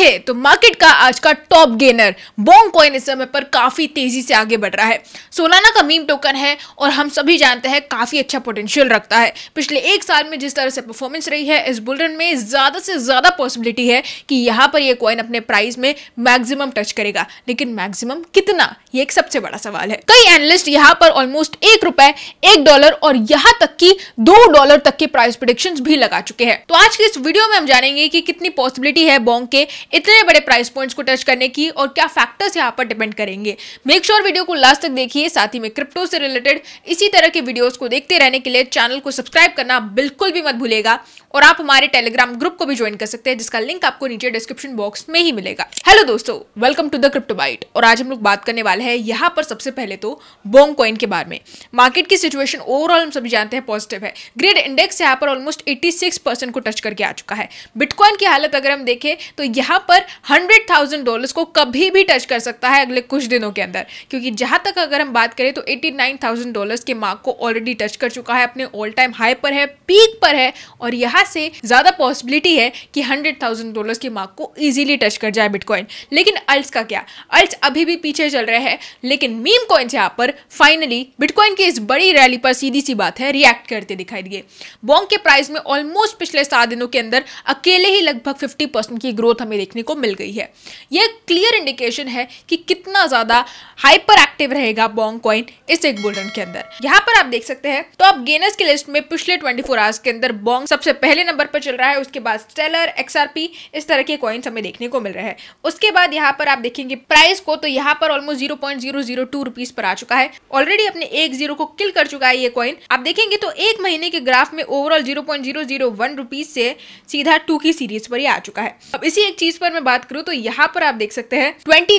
है तो मार्केट का आज का टॉप गेनर बोंग कॉइन इस समय पर काफ़ी तेज़ी से आगे बढ़ रहा है सोलाना का मीम टोकन है और हम सभी जानते हैं काफ़ी अच्छा पोटेंशियल रखता है पिछले एक साल में जिस तरह से परफॉर्मेंस रही है इस बुलरन में ज़्यादा से ज़्यादा पॉसिबिलिटी है कि यहाँ पर यह कॉइन अपने प्राइस में मैक्सिमम टच करेगा लेकिन मैक्सिमम कितना ये एक सबसे बड़ा सवाल है कई एनालिस्ट यहाँ पर ऑलमोस्ट एक रुपए एक डॉलर और यहाँ तक की दो डॉलर तक के प्राइस प्रोडिक्शन भी लगा चुके हैं तो आज के इस वीडियो में हम जानेंगे कि कितनी पॉसिबिलिटी है बॉन्ग के इतने बड़े प्राइस पॉइंट्स को टच करने की और क्या फैक्टर्स यहाँ पर डिपेंड करेंगे मेक श्योर sure वीडियो को लास्ट तक देखिए साथ ही में क्रिप्टो से रिलेटेड इसी तरह के वीडियोस को देखते रहने के लिए चैनल को सब्सक्राइब करना बिल्कुल भी मत भूलेगा और आप हमारे टेलीग्राम ग्रुप को भी ज्वाइन कर सकते हैं जिसका लिंक आपको नीचे डिस्क्रिप्शन बॉक्स में ही मिलेगा हेलो दोस्तों welcome to the crypto byte और आज हम लोग बात करने वाले हैं यहाँ पर सबसे पहले तो बोंग कॉइन के बारे में मार्केट की सिचुएशन ओवरऑल हम सभी जानते हैं पॉजिटिव है ग्रेड इंडेक्स यहाँ पर ऑलमोस्ट एट्टी को टच करके आ चुका है बिटकॉइन की हालत अगर हम देखें तो यहाँ यहां पर हंड्रेड थाउजेंड डॉलर को कभी भी टच कर सकता है अगले कुछ दिनों के अंदर क्योंकि जहां तक अगर हम बात करें तो एटी नाइन थाउजेंड डॉलर के मार्क को ऑलरेडी टच कर चुका है अपने ऑल टाइम हाई पर है पीक पर है और यहां से ज़्यादा पॉसिबिलिटी है कि हंड्रेड थाउजेंड डॉलर के मार्क को ईजिली टच कर जाए बिटकॉइन लेकिन अल्ट्स का क्या अल्ट्स अभी भी पीछे चल रहे हैं लेकिन मीम कॉइन्स यहां पर फाइनली बिटकॉइन की इस बड़ी रैली पर सीधी सी बात है रिएक्ट करते दिखाई दिए बॉन्ग के प्राइस में ऑलमोस्ट पिछले सात दिनों के अंदर अकेले ही लगभग फिफ्टी की ग्रोथ हमें देखने को मिल गई है यह क्लियर इंडिकेशन है कि कितना ज़्यादा हाइपर एक्टिव रहेगा बॉन्ग कॉइन इस एक बुलरन के अंदर यहाँ पर आप देख सकते हैं तो आप गेनर्स की लिस्ट में पिछले 24 आवर्स के अंदर बॉन्ग सबसे पहले नंबर पर चल रहा है उसके बाद स्टेलर एक्सआरपी इस तरह के कॉइन्स हमें देखने को मिल रहे हैं उसके बाद यहाँ पर आप देखेंगे प्राइस को तो यहाँ पर almost zero point zero zero two rupees पर आ चुका है ऑलरेडी अपने एक जीरो को किल कर चुका है ये कॉइन आप देखेंगे तो एक महीने के ग्राफ में overall zero point zero zero one rupees से सीधा टू की सीरीज पर ही आ चुका है अब इसी एक चीज पर मैं बात करूं तो यहाँ पर आप देख सकते हैं ट्वेंटी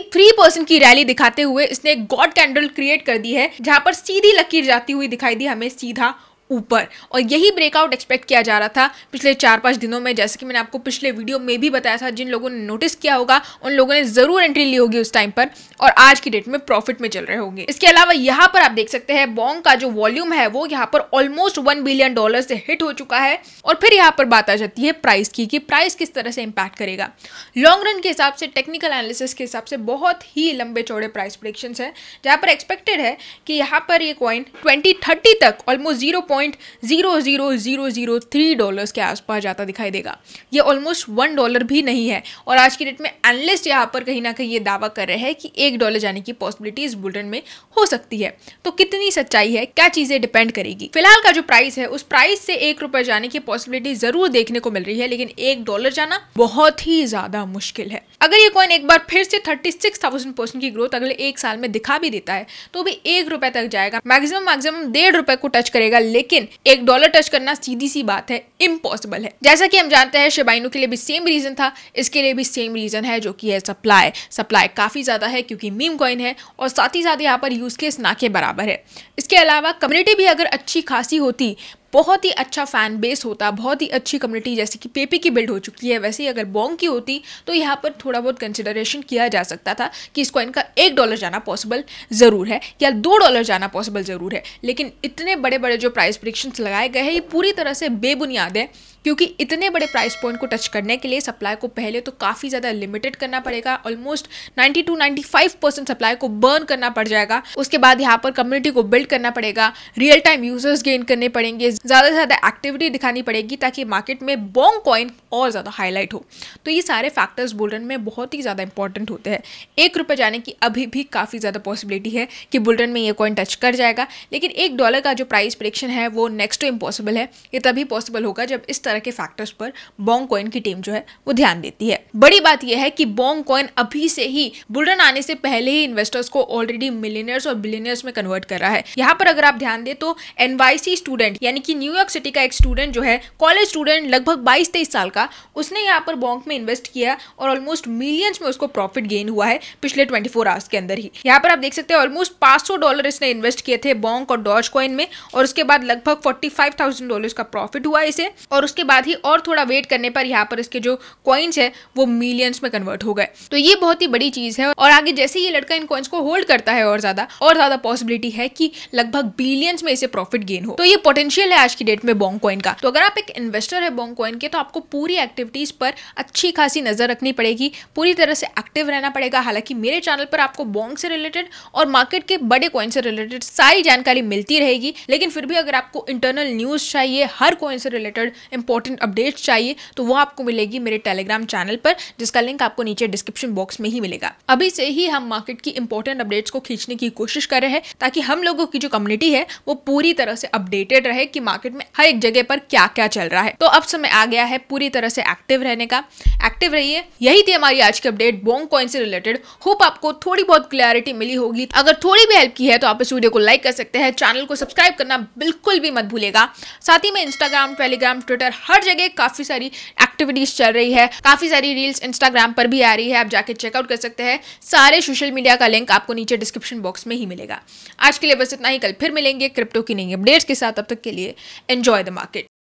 की रैली दिखाते हुए इसने गॉड कैंडल क्रिएट कर दी है जहां पर सीधी लकीर जाती हुई दिखाई दी हमें सीधा ऊपर और यही ब्रेकआउट एक्सपेक्ट किया जा रहा था पिछले चार पाँच दिनों में जैसे कि मैंने आपको पिछले वीडियो में भी बताया था जिन लोगों ने नोटिस किया होगा उन लोगों ने ज़रूर एंट्री ली होगी उस टाइम पर और आज की डेट में प्रॉफिट में चल रहे होंगे इसके अलावा यहाँ पर आप देख सकते हैं बॉन्ग का जो वॉल्यूम है वो यहाँ पर ऑलमोस्ट वन बिलियन डॉलर से हिट हो चुका है और फिर यहाँ पर बात आ जाती है प्राइस की कि प्राइस किस तरह से इम्पैक्ट करेगा लॉन्ग रन के हिसाब से टेक्निकल एनालिसिस के हिसाब से बहुत ही लंबे चौड़े प्राइस प्रोडिक्शन है जहाँ पर एक्सपेक्टेड है कि यहाँ पर ये कॉइन ट्वेंटी थर्टी तक almost zero point point zero zero zero zero three dollars के आसपास जाता दिखाई देगा ये ऑलमोस्ट वन डॉलर भी नहीं है और आज की डेट में एनलिस्ट यहाँ पर कहीं ना कहीं ये दावा कर रहे हैं कि एक डॉलर जाने की पॉसिबिलिटी इस बुलेटिन में हो सकती है तो कितनी सच्चाई है क्या चीज़ें डिपेंड करेगी फिलहाल का जो प्राइस है उस प्राइस से एक रुपए जाने की पॉसिबिलिटी ज़रूर देखने को मिल रही है लेकिन एक डॉलर जाना बहुत ही ज़्यादा मुश्किल है अगर ये कॉइन एक बार फिर से थर्टी सिक्स थाउजेंड परसेंट की ग्रोथ अगले एक साल में दिखा भी देता है तो भी एक रुपए तक जाएगा मैक्सिमम मैक्सिमम डेढ़ रुपए को टच करेगा लेकिन लेकिन एक डॉलर टच करना सीधी सी बात है इम्पॉसिबल है जैसा कि हम जानते हैं शिबाइनो के लिए भी सेम रीजन था इसके लिए भी सेम रीजन है जो कि है सप्लाई सप्लाई काफी ज्यादा है क्योंकि मीम कॉइन है और साथ ही साथ यहाँ पर यूज केस ना के बराबर है इसके अलावा कम्युनिटी भी अगर अच्छी खासी होती बहुत ही अच्छा फैन बेस होता बहुत ही अच्छी कम्युनिटी जैसे कि पेपी की बिल्ड हो चुकी है वैसे ही अगर बॉन्ग की होती तो यहाँ पर थोड़ा बहुत कंसिडरेशन किया जा सकता था कि इस कॉइन का एक डॉलर जाना पॉसिबल ज़रूर है या दो डॉलर जाना पॉसिबल ज़रूर है लेकिन इतने बड़े बड़े जो प्राइस प्रिक्शंस लगाए गए हैं ये पूरी तरह से बेबुनियाद है क्योंकि इतने बड़े प्राइस पॉइंट को टच करने के लिए सप्लाई को पहले तो काफ़ी ज़्यादा लिमिटेड करना पड़ेगा ऑलमोस्ट 90 टू 95 परसेंट सप्लाई को बर्न करना पड़ जाएगा उसके बाद यहाँ पर कम्युनिटी को बिल्ड करना पड़ेगा रियल टाइम यूजर्स गेन करने पड़ेंगे ज़्यादा से ज़्यादा एक्टिविटी दिखानी पड़ेगी ताकि मार्केट में बॉन्ग कॉइन और ज़्यादा हाईलाइट हो तो ये सारे फैक्टर्स बुलरन में बहुत ही ज़्यादा इंपॉर्टेंट होते हैं एक रुपये जाने की अभी भी काफ़ी ज़्यादा पॉसिबिलिटी है कि बुलरन में ये कॉइन टच कर जाएगा लेकिन एक डॉलर का जो प्राइस प्रिडिक्शन है वो नेक्स्ट टू इम्पॉसिबल है ये तभी पॉसिबल होगा जब इस तरह के फैक्टर्स पर बॉन्ग कॉइन की टीम जो है वो ध्यान देती है बड़ी बात यह है कि बॉन्ग कॉइन अभी से ही बुलडन आने से पहले ही इन्वेस्टर्स को ऑलरेडी मिलीनियर्स और बिलीनियर्स में कन्वर्ट कर रहा है यहाँ पर अगर आप ध्यान दें तो एनवाईसी स्टूडेंट यानी कि न्यूयॉर्क सिटी का एक स्टूडेंट जो है कॉलेज स्टूडेंट लगभग बाईस तेईस साल का उसने यहाँ पर बॉन्ग में इन्वेस्ट किया और ऑलमोस्ट मिलियंस में उसको प्रॉफिट गेन हुआ है पिछले ट्वेंटी फोर आवर्स के अंदर ही यहाँ पर आप देख सकते हैं ऑलमोस्ट 500 डॉलर इसने इन्वेस्ट किए थे बॉन्ग और डॉज कॉइन में और उसके बाद लगभग 45,000 डॉलर्स का प्रॉफिट हुआ इसे और उसके उसके बाद ही और थोड़ा वेट करने पर यहाँ पर इसके जो कॉइन्स है वो मिलियंस में कन्वर्ट हो गए तो ये बहुत ही बड़ी चीज़ है और आगे जैसे ये लड़का इन कॉइन्स को होल्ड करता है और ज़्यादा और ज़्यादा पॉसिबिलिटी है कि लगभग बिलियंस में इसे प्रॉफिट गेन हो तो ये पोटेंशियल है आज की डेट में बॉन्ग कॉइन का तो अगर आप एक इन्वेस्टर है बॉन्ग कॉइन के तो आपको पूरी एक्टिविटीज़ पर अच्छी खासी नज़र रखनी पड़ेगी पूरी तरह से एक्टिव रहना पड़ेगा हालांकि मेरे चैनल पर आपको बॉन्ग से रिलेटेड और मार्केट के बड़े कॉइन से रिलेटेड सारी जानकारी मिलती रहेगी लेकिन फिर भी अगर आपको इंटरनल न्यूज़ चाहिए हर कॉइन से रिलेटेड इंपॉर्टेंट अपडेट्स चाहिए तो वो आपको मिलेगी मेरे टेलीग्राम चैनल पर जिसका लिंक आपको नीचे डिस्क्रिप्शन बॉक्स में ही मिलेगा अभी से ही हम मार्केट की इंपॉर्टेंट अपडेट्स को खींचने की कोशिश कर रहे हैं ताकि हम लोगों की जो कम्युनिटी है वो पूरी तरह से अपडेटेड रहे कि मार्केट में हर एक जगह पर क्या क्या चल रहा है तो अब समय आ गया है पूरी तरह से एक्टिव रहने का एक्टिव रहिए यही थी हमारी आज की अपडेट बोंग कॉइन से रिलेटेड होप आपको थोड़ी बहुत क्लियरिटी मिली होगी अगर थोड़ी भी हेल्प की है तो आप इस वीडियो को लाइक कर सकते हैं चैनल को सब्सक्राइब करना बिल्कुल भी मत भूलेगा साथ ही में इंस्टाग्राम टेलीग्राम ट्विटर हर जगह काफ़ी सारी एक्टिविटीज़ चल रही है काफ़ी सारी रील्स इंस्टाग्राम पर भी आ रही है आप जाके चेकआउट कर सकते हैं सारे सोशल मीडिया का लिंक आपको नीचे डिस्क्रिप्शन बॉक्स में ही मिलेगा आज के लिए बस इतना ही कल फिर मिलेंगे क्रिप्टो की नई अपडेट्स के साथ अब तक के लिए एंजॉय द मार्केट